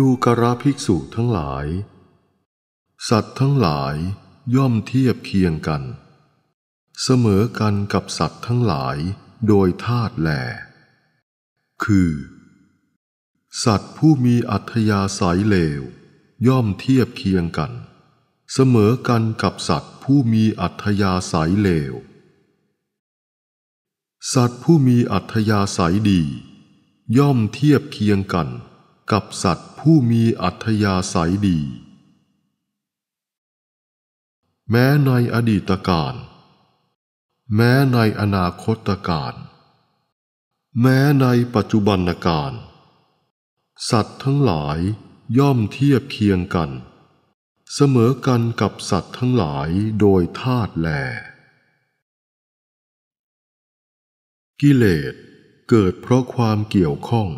ดูกราภิกษุทั้งหลาย สัตว์ทั้งหลายย่อมเทียบเคียงกัน เสมอกันกับสัตว์ทั้งหลายโดยธาตุแหลคือ สัตว์ผู้มีอัธยาศัยเลว ย่อมเทียบเคียงกัน เสมอกันกับสัตว์ผู้มีอัธยาศัยเลว สัตว์ผู้มีอัธยาศัยดี ย่อมเทียบเคียงกันกับสัตว์ผู้มีอัธยาศัยดี แม้ในอดีตการ แม้ในอนาคตการแม้ในปัจจุบันการ สัตว์ทั้งหลายย่อมเทียบเคียงกัน เสมอกันกับสัตว์ทั้งหลายโดยธาตุแล กิเลสเกิดเพราะความเกี่ยวข้อง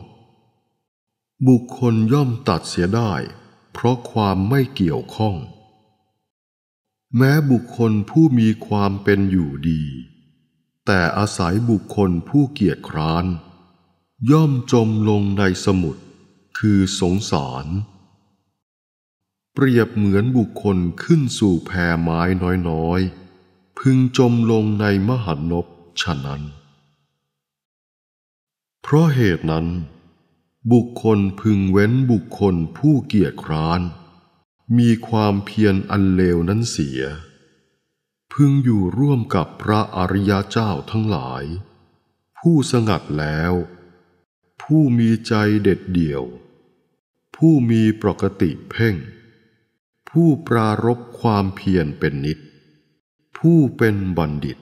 บุคคลย่อมตัดเสียได้ เพราะความไม่เกี่ยวข้อง แม้บุคคลผู้มีความเป็นอยู่ดี แต่อาศัยบุคคลผู้เกียจคร้าน ย่อมจมลงในสมุดคือสงสาร เปรียบเหมือนบุคคลขึ้นสู่แพไม้น้อยๆ พึงจมลงในมหันนบฉะนั้น เพราะเหตุนั้นบุคคลพึงเว้นบุคคลผู้เกียจคร้าน มีความเพียรอันเลวนั้นเสีย พึงอยู่ร่วมกับพระอริยเจ้าทั้งหลาย ผู้สงัดแล้ว ผู้มีใจเด็ดเดี่ยว ผู้มีปกติเพ่ง ผู้ปรารบความเพียรเป็นนิด ผู้เป็นบัณฑิต